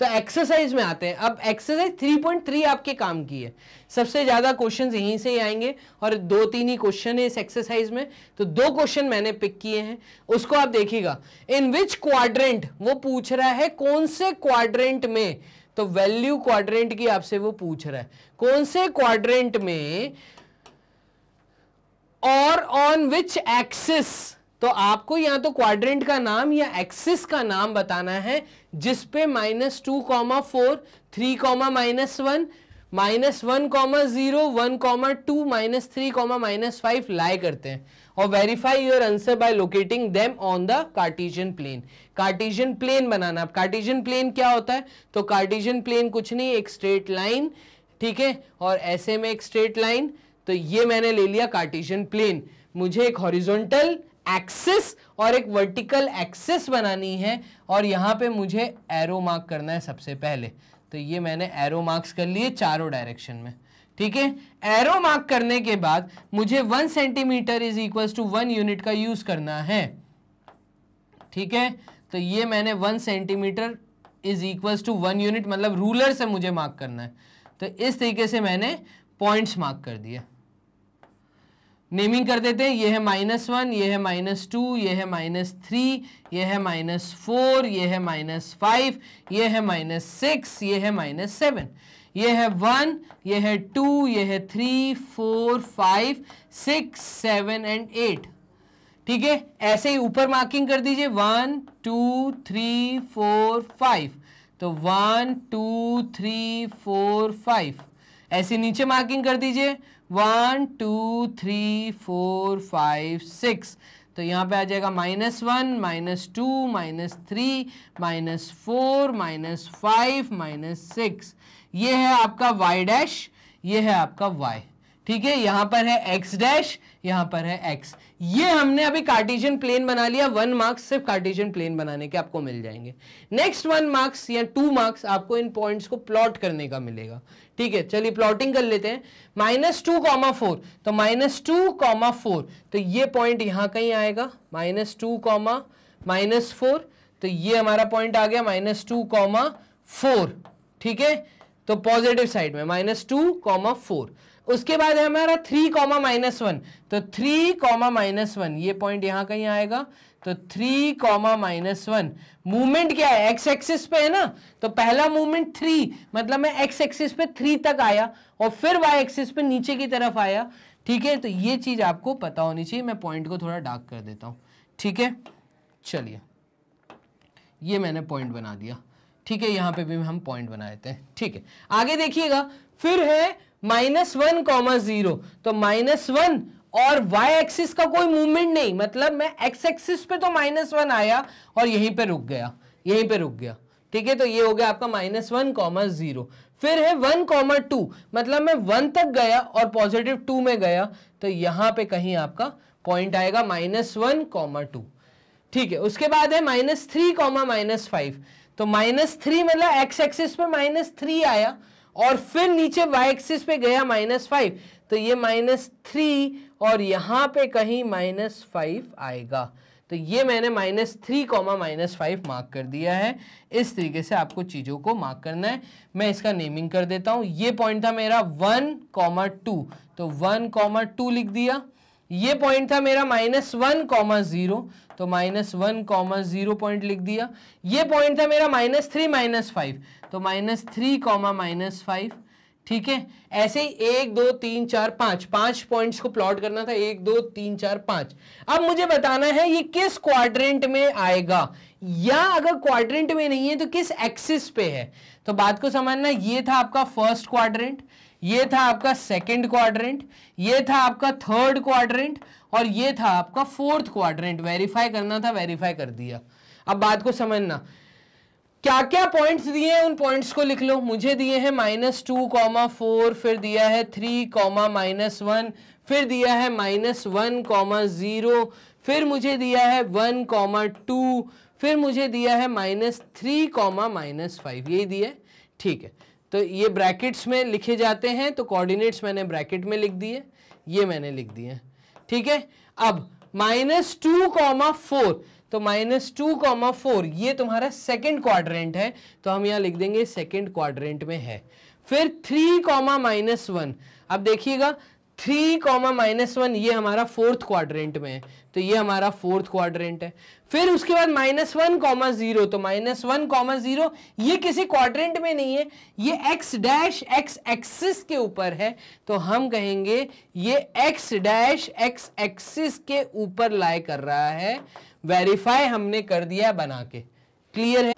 तो एक्सरसाइज में आते हैं अब एक्सरसाइज 3.3 आपके काम की है सबसे ज़्यादा क्वेश्चन यहीं से ही आएंगे और दो तीन ही क्वेश्चन है इस एक्सरसाइज में तो दो क्वेश्चन मैंने पिक किए हैं उसको आप देखिएगा इन विच क्वाड्रेंट वो पूछ रहा है कौन से क्वाड्रेंट में तो वैल्यू क्वाड्रेंट की आपसे वो पूछ रहा है कौन से क्वाड्रेंट में और ऑन विच एक्सिस तो आपको या तो क्वाड्रेंट का नाम या एक्सिस का नाम बताना है जिसपे minus two comma four three comma minus one minus one comma zero one comma two minus three comma minus five lie करते हैं और verify your answer by locating them on the Cartesian plane Cartesian plane बनाना आप Cartesian plane क्या होता है तो Cartesian plane कुछ नहीं एक स्ट्रेट लाइन ठीक है और ऐसे में एक स्ट्रेट लाइन तो ये मैंने ले लिया कार्टिजन प्लेन मुझे एक हॉरिजॉन्टल एक्सेस और एक वर्टिकल एक्सिस बनानी है और यहाँ पे मुझे एरो मार्क करना है सबसे पहले तो ये मैंने एरो मार्क्स कर लिए चारों डायरेक्शन में ठीक है एरो मार्क करने के बाद मुझे one centimetre is equal to one unit का यूज करना है ठीक है तो ये मैंने one centimetre is equal to one unit मतलब रूलर से मुझे मार्क करना है तो इस तरीके से मैंने पॉइंट्स मार्क कर दिया नेमिंग कर देते हैं ये है माइनस वन ये है माइनस टू ये है माइनस थ्री ये है माइनस फोर ये है माइनस फाइव ये है माइनस सिक्स ये है माइनस सेवन ये है वन ये है टू ये है three four five six seven and eight ठीक है ऐसे ही ऊपर मार्किंग कर दीजिए one two three four five तो one two three four five ऐसे नीचे मार्किंग कर दीजिए one two three four five six तो यहाँ पे आ जाएगा minus one minus two minus three minus four minus five minus six ये है आपका वाई डैश ये है आपका वाई ठीक है यहां पर है x डैश यहां पर है x ये हमने अभी कार्टेशियन प्लेन बना लिया वन मार्क्स सिर्फ कार्टेशियन प्लेन बनाने के आपको मिल जाएंगे नेक्स्ट वन मार्क्स या टू मार्क्स आपको इन पॉइंट्स को प्लॉट करने का मिलेगा ठीक है चलिए प्लॉटिंग कर लेते हैं माइनस टू कॉमा फोर तो माइनस टू कॉमा फोर तो ये पॉइंट यहां कहीं आएगा minus two comma minus four तो ये हमारा पॉइंट आ गया माइनस टू कॉमा फोर ठीक है तो पॉजिटिव साइड में माइनस टू कॉमा फोर उसके बाद है हमारा थ्री कॉमा माइनस वन तो थ्री कॉमा माइनस वन ये पॉइंट यहां कहीं आएगा तो three comma minus one movement क्या है एक्स एक्सिस पे है ना तो पहला मूवमेंट थ्री मतलब मैं एक्स एक्सिस पे थ्री तक आया और फिर वाई एक्सिस पे नीचे की तरफ आया ठीक है तो ये चीज़ आपको पता होनी चाहिए मैं पॉइंट को थोड़ा डार्क कर देता हूं ठीक है चलिए ये मैंने पॉइंट बना दिया ठीक है यहाँ पे भी हम पॉइंट बना देते हैं ठीक है आगे देखिएगा फिर है माइनस वन कॉमा जीरो तो माइनस वन और y एक्सिस का कोई मूवमेंट नहीं मतलब मैं x एक्सिस पे तो माइनस वन आया और यहीं पे रुक गया यहीं पे रुक गया ठीक है तो ये हो गया आपका माइनस वन कॉमा जीरो फिर है वन कॉमा टू मतलब मैं वन तक गया और पॉजिटिव टू में गया तो यहां पे कहीं आपका पॉइंट आएगा माइनस वन कॉमा टू ठीक है उसके बाद है minus three comma minus five तो माइनस थ्री मतलब एक्स एक्सिस पे माइनस थ्री आया और फिर नीचे वाई एक्सिस पे गया माइनस फाइव तो ये माइनस थ्री और यहाँ पे कहीं माइनस फाइव आएगा तो ये मैंने minus three comma minus five mark कर दिया है इस तरीके से आपको चीज़ों को मार्क करना है मैं इसका नेमिंग कर देता हूँ ये पॉइंट था मेरा वन कॉमा टू तो वन कॉमा टू लिख दिया ये पॉइंट था मेरा माइनस वन कॉमा ज़ीरो तो minus one comma zero point लिख दिया ये पॉइंट था मेरा माइनस थ्री माइनस फाइव तो minus three comma minus five ठीक है ऐसे ही एक दो तीन चार पांच पांच पॉइंट्स को प्लॉट करना था एक दो तीन चार पांच अब मुझे बताना है ये किस क्वाड्रेंट में आएगा या अगर क्वाड्रेंट में नहीं है तो किस एक्सिस पे है तो बात को समझना ये था आपका फर्स्ट क्वाड्रेंट ये था आपका सेकंड क्वाड्रेंट ये था आपका थर्ड क्वाड्रेंट और ये था आपका फोर्थ क्वाड्रेंट वेरीफाई करना था वेरीफाई कर दिया अब बात को समझना क्या क्या पॉइंट्स दिए हैं उन पॉइंट्स को लिख लो मुझे दिए हैं माइनस टू कॉमा फोर फिर दिया है थ्री कॉमा माइनस वन फिर दिया है माइनस वन कॉमा ज़ीरो फिर मुझे दिया है वन कॉमा टू फिर मुझे दिया है minus three comma minus five यही दिया है ठीक है तो ये ब्रैकेट्स में लिखे जाते हैं तो कोऑर्डिनेट्स मैंने ब्रैकेट में लिख दिए ये मैंने लिख दिए ठीक है अब माइनस टू कॉमा फोर तो माइनस टू कॉमा फोर ये तुम्हारा सेकेंड क्वाड्रेंट है तो हम यहां लिख देंगे सेकेंड क्वाड्रेंट में है फिर थ्री कॉमा माइनस वन अब देखिएगा थ्री कॉमा माइनस वन ये हमारा फोर्थ क्वाड्रेंट में है तो ये हमारा फोर्थ क्वाड्रेंट है फिर उसके बाद माइनस वन कॉमा जीरो तो माइनस वन कॉमा जीरो ये किसी क्वाड्रेंट में नहीं है ये एक्स डैश एक्स एक्सिस के ऊपर है तो हम कहेंगे ये एक्स डैश एक्स एक्सिस के ऊपर लाई कर रहा है वेरीफाई हमने कर दिया बना के क्लियर है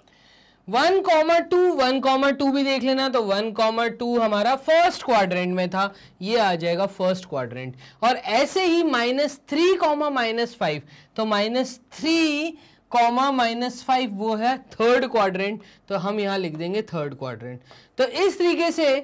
one comma two one comma two भी देख लेना तो वन कॉमर टू हमारा फर्स्ट क्वाड्रेंट में था ये आ जाएगा फर्स्ट क्वाड्रेंट और ऐसे ही minus three comma minus five तो minus three comma minus five वो है थर्ड क्वाड्रेंट तो हम यहाँ लिख देंगे थर्ड क्वाड्रेंट तो इस तरीके से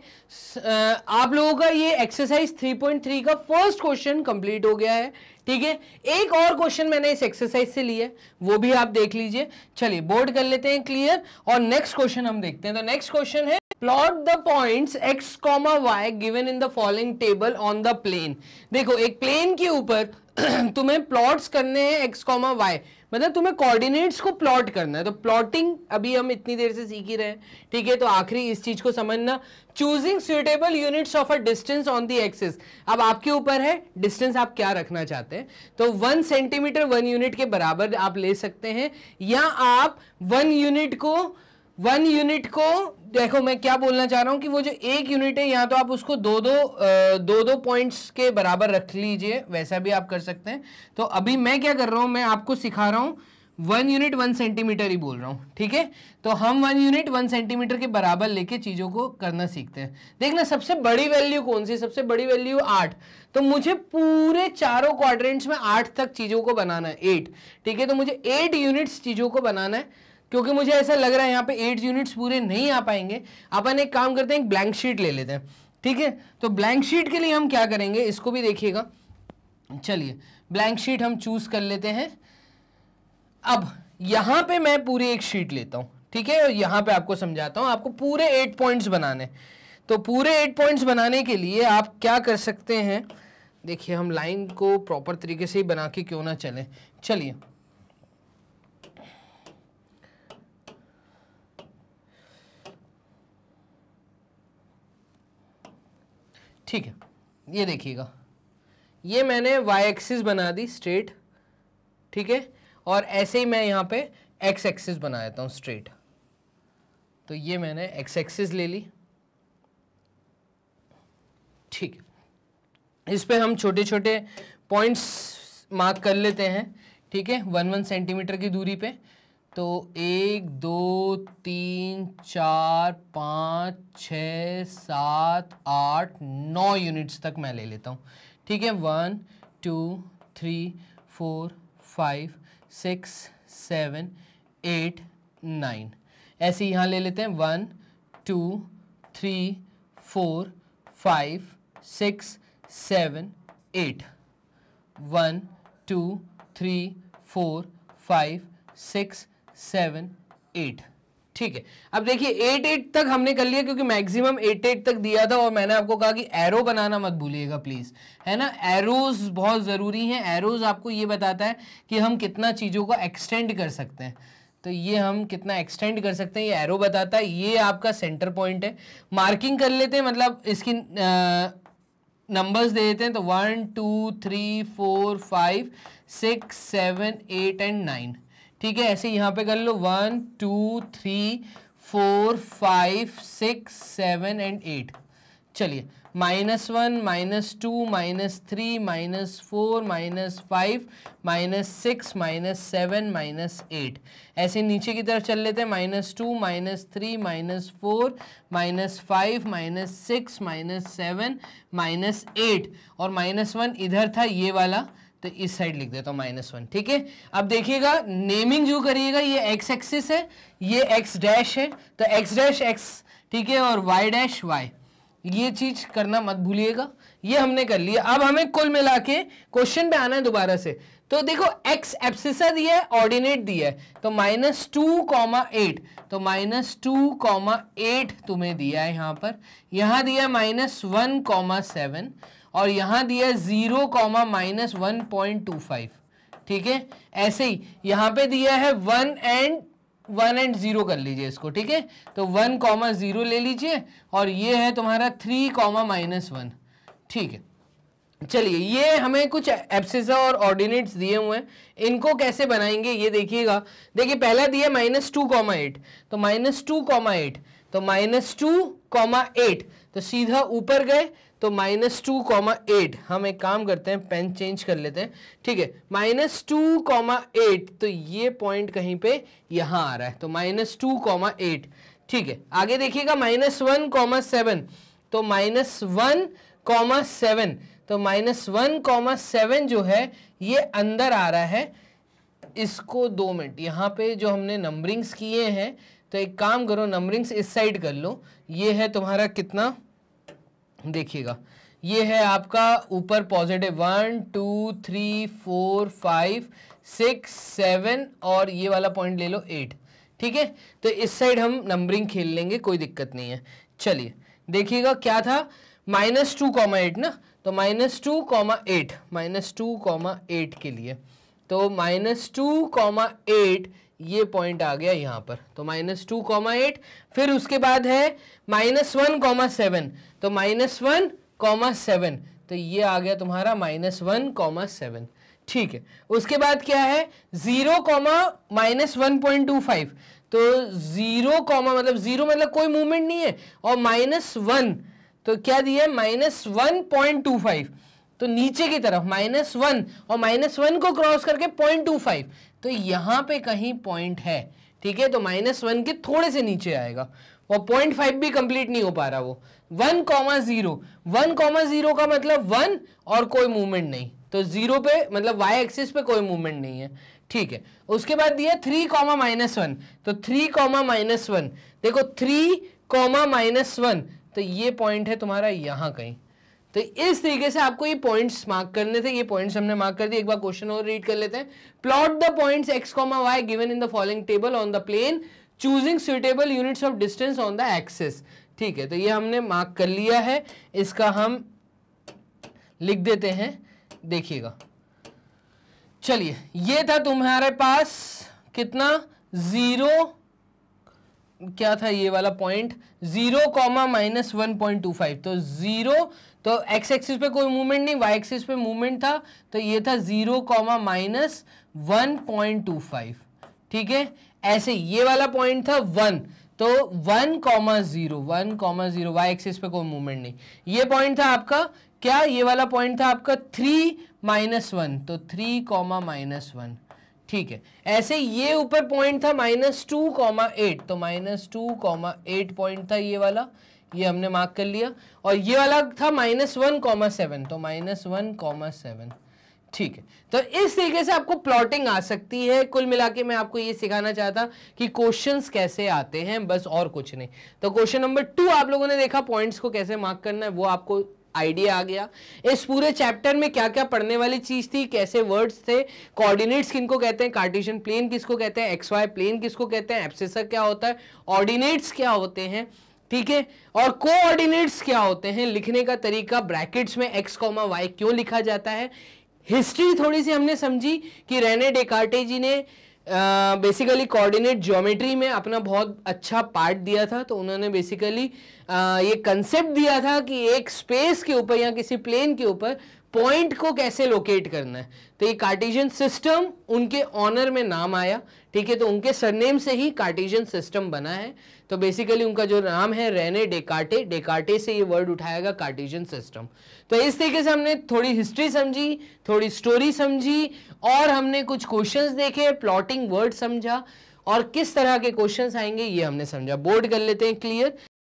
आप लोगों का ये एक्सरसाइज 3.3 का फर्स्ट क्वेश्चन कंप्लीट हो गया है ठीक है एक और क्वेश्चन मैंने इस एक्सरसाइज से लिया वो भी आप देख लीजिए चलिए बोर्ड कर लेते हैं क्लियर और नेक्स्ट क्वेश्चन हम देखते हैं तो नेक्स्ट क्वेश्चन है plot the point X comma Y given in the following table on the plane देखो एक प्लेन के ऊपर तुम्हें प्लॉट्स करने हैं एक्स कॉमा वाई मतलब तुम्हें कोऑर्डिनेट्स को प्लॉट करना है तो प्लॉटिंग अभी हम इतनी देर से सीख ही रहे हैं ठीक है तो आखिरी इस चीज को समझना choosing suitable units of a distance on the axis अब आपके ऊपर है डिस्टेंस आप क्या रखना चाहते हैं तो वन सेंटीमीटर वन यूनिट के बराबर आप ले सकते हैं या आप वन यूनिट को वन यूनिट को देखो मैं क्या बोलना चाह रहा हूँ कि वो जो एक यूनिट है यहाँ तो आप उसको दो दो दो दो पॉइंट्स के बराबर रख लीजिए वैसा भी आप कर सकते हैं तो अभी मैं क्या कर रहा हूँ मैं आपको सिखा रहा हूँ वन यूनिट वन सेंटीमीटर ही बोल रहा हूँ ठीक है तो हम वन यूनिट वन सेंटीमीटर के बराबर लेके चीज़ों को करना सीखते हैं देखना सबसे बड़ी वैल्यू कौन सी सबसे बड़ी वैल्यू आठ तो मुझे पूरे चारों क्वाड्रेंट्स में आठ तक चीज़ों को बनाना है एट ठीक है तो मुझे एट यूनिट्स चीज़ों को बनाना है क्योंकि मुझे ऐसा लग रहा है यहाँ पे एट यूनिट्स पूरे नहीं आ पाएंगे अपन एक काम करते हैं एक ब्लैंक शीट ले लेते हैं ठीक है तो ब्लैंक शीट के लिए हम क्या करेंगे इसको भी देखिएगा चलिए ब्लैंक शीट हम चूज़ कर लेते हैं अब यहाँ पे मैं पूरी एक शीट लेता हूँ ठीक है और यहाँ पे आपको समझाता हूँ आपको पूरे एट पॉइंट्स बनाने तो पूरे एट पॉइंट्स बनाने के लिए आप क्या कर सकते हैं देखिए हम लाइन को प्रॉपर तरीके से ही बना के क्यों ना चलें चलिए ठीक है ये देखिएगा ये मैंने वाई एक्सिस बना दी स्ट्रेट ठीक है और ऐसे ही मैं यहाँ पे एक्स एक्सिस बना देता हूँ स्ट्रेट तो ये मैंने एक्स एक्सिस ले ली ठीक इस पर हम छोटे छोटे पॉइंट्स मार्क कर लेते हैं ठीक है वन वन सेंटीमीटर की दूरी पे तो एक दो तीन चार पाँच छ सात आठ नौ यूनिट्स तक मैं ले लेता हूँ ठीक है one two three four five six seven eight nine ऐसे यहाँ ले लेते हैं one two three four five six seven eight one two three four five six seven eight ठीक है अब देखिए एट एट तक हमने कर लिया क्योंकि मैक्सिमम एट एट तक दिया था और मैंने आपको कहा कि एरो बनाना मत भूलिएगा प्लीज़ है ना एरोज बहुत ज़रूरी हैं एरोज आपको ये बताता है कि हम कितना चीज़ों को एक्सटेंड कर सकते हैं तो ये हम कितना एक्सटेंड कर सकते हैं ये एरो बताता है ये आपका सेंटर पॉइंट है मार्किंग कर लेते हैं मतलब इसकी नंबर्स दे देते हैं तो one two three four five six seven eight and nine ठीक है ऐसे यहाँ पे कर लो one two three four five six seven and eight चलिए minus one minus two minus three minus four minus five minus six minus seven minus eight ऐसे नीचे की तरफ चल लेते हैं minus two minus three minus four minus five minus six minus seven minus eight और minus one इधर था ये वाला तो इस साइड लिख देता हूं माइनस वन ठीक है अब देखिएगा नेमिंग जो करिएगा ये एक्स एक्सिस है ये एक्स डैश है तो एक्स डैश एक्स ठीक है और वाई डैश वाई ये चीज करना मत भूलिएगा ये हमने कर लिया अब हमें कुल मिला के क्वेश्चन पे आना है दोबारा से तो देखो x एप्सिसा दिया है ऑर्डिनेट दिया है तो माइनस टू कॉमा एट तो माइनस टू कॉमा एट तुम्हें दिया है यहां पर यहां दिया माइनस वन कॉमा सेवन और यहाँ दिया है zero comma minus one point two five ठीक है ऐसे ही यहाँ पे दिया है one and one and zero कर लीजिए इसको ठीक है तो वन कॉमा ज़ीरो ले लीजिए और ये है तुम्हारा थ्री कॉमा माइनस वन ठीक है चलिए ये हमें कुछ एप्सिजा और ऑर्डिनेट्स दिए हुए हैं इनको कैसे बनाएंगे ये देखिएगा देखिए पहला दिया माइनस टू कॉमा एट तो माइनस टू कॉमा एट तो माइनस टू कॉमा एट तो सीधा ऊपर गए तो माइनस टू कॉमा एट हम एक काम करते हैं पेन चेंज कर लेते हैं ठीक है माइनस टू कॉमा एट तो ये पॉइंट कहीं पे यहां आ रहा है तो माइनस टू कॉमा एट ठीक है आगे देखिएगा माइनस वन कॉमा सेवन तो माइनस वन कॉमा सेवन तो माइनस वन कॉमा सेवन जो है ये अंदर आ रहा है इसको दो मिनट यहाँ पे जो हमने नंबरिंग्स किए हैं तो एक काम करो नंबरिंग्स इस साइड कर लो ये है तुम्हारा कितना देखिएगा ये है आपका ऊपर positive one two three four five six seven और ये वाला पॉइंट ले लो एट ठीक है तो इस साइड हम नंबरिंग खेल लेंगे कोई दिक्कत नहीं है चलिए देखिएगा क्या था माइनस टू कॉमा एट ना तो minus two comma eight minus two comma eight के लिए तो माइनस टू कॉमा एट ये पॉइंट आ गया यहाँ पर तो माइनस टू कॉमा एट फिर उसके बाद है माइनस वन कॉमा सेवन तो माइनस वन कॉमा सेवन तो ये आ गया तुम्हारा माइनस वन कॉमा सेवन ठीक है उसके बाद क्या है zero comma minus one point two five तो जीरो कॉमा मतलब जीरो मतलब कोई मूवमेंट नहीं है और माइनस वन तो क्या दिया minus one point two five तो नीचे की तरफ माइनस वन और माइनस वन को क्रॉस करके पॉइंट टू फाइव तो यहां पे कहीं पॉइंट है ठीक है तो माइनस वन के थोड़े से नीचे आएगा और पॉइंट फाइव भी कंप्लीट नहीं हो पा रहा वो one comma zero one comma zero का मतलब वन और कोई मूवमेंट नहीं तो जीरो पे मतलब वाई एक्सिस पे कोई मूवमेंट नहीं है ठीक है उसके बाद दिया थ्री कॉमा माइनस वन तो थ्री कॉमा माइनस वन देखो थ्री कॉमा माइनस वन तो ये पॉइंट है तुम्हारा यहां कहीं तो इस तरीके से आपको ये पॉइंट्स मार्क करने थे ये पॉइंट्स हमने मार्क कर दिए एक बार क्वेश्चन और रीड कर लेते हैं plot the points x comma Y given in the following table on the plane choosing suitable units of distance on the axes ठीक है तो ये हमने मार्क कर लिया है इसका हम लिख देते हैं देखिएगा चलिए ये था तुम्हारे पास कितना जीरो क्या था ये वाला point zero comma minus one point two five तो जीरो तो एक्स एक्सिस पे कोई मूवमेंट नहीं वाई एक्सिस पे मूवमेंट था तो ये था zero comma minus one point two five ठीक है ऐसे ये वाला पॉइंट था वन तो one comma zero one comma zero y axis पे कोई मूवमेंट नहीं ये पॉइंट था आपका क्या ये वाला पॉइंट था आपका थ्री माइनस वन तो थ्री कॉमा माइनस वन ठीक है ऐसे ये ऊपर पॉइंट था माइनस टू कॉमा एट तो minus two comma eight point था ये वाला ये हमने मार्क कर लिया और ये वाला था माइनस वन कॉमा सेवन तो माइनस वन कॉमा सेवन ठीक है तो इस तरीके से आपको प्लॉटिंग आ सकती है कुल मिला के मैं आपको ये सिखाना चाहता कि क्वेश्चंस कैसे आते हैं बस और कुछ नहीं तो क्वेश्चन नंबर टू आप लोगों ने देखा पॉइंट्स को कैसे मार्क करना है वो आपको आइडिया आ गया इस पूरे चैप्टर में क्या क्या पढ़ने वाली चीज थी कैसे वर्ड्स थे कोऑर्डिनेट्स किनको कहते हैं कार्टेशियन प्लेन किसको कहते हैं एक्स वाई प्लेन किसको कहते हैं एप्सेसर क्या होता है ऑर्डिनेट्स क्या होते हैं ठीक है और कोऑर्डिनेट्स क्या होते हैं लिखने का तरीका ब्रैकेट्स में एक्स कॉमा वाई क्यों लिखा जाता है हिस्ट्री थोड़ी सी हमने समझी कि रेने डेकार्टे जी ने बेसिकली कोऑर्डिनेट ज्योमेट्री में अपना बहुत अच्छा पार्ट दिया था तो उन्होंने बेसिकली ये कंसेप्ट दिया था कि एक स्पेस के ऊपर या किसी प्लेन के ऊपर पॉइंट को कैसे लोकेट करना है तो ये कार्टेशियन सिस्टम उनके ऑनर में नाम आया ठीक है तो उनके सरनेम से ही कार्टेशियन सिस्टम बना है तो बेसिकली उनका जो नाम है रेने डेकार्टे डेकार्टे से ये वर्ड उठाया गया कार्टेशियन सिस्टम तो इस तरीके से हमने थोड़ी हिस्ट्री समझी थोड़ी स्टोरी समझी और हमने कुछ क्वेश्चन देखे प्लॉटिंग वर्ड समझा और किस तरह के क्वेश्चन आएंगे ये हमने समझा बोर्ड कर लेते हैं क्लियर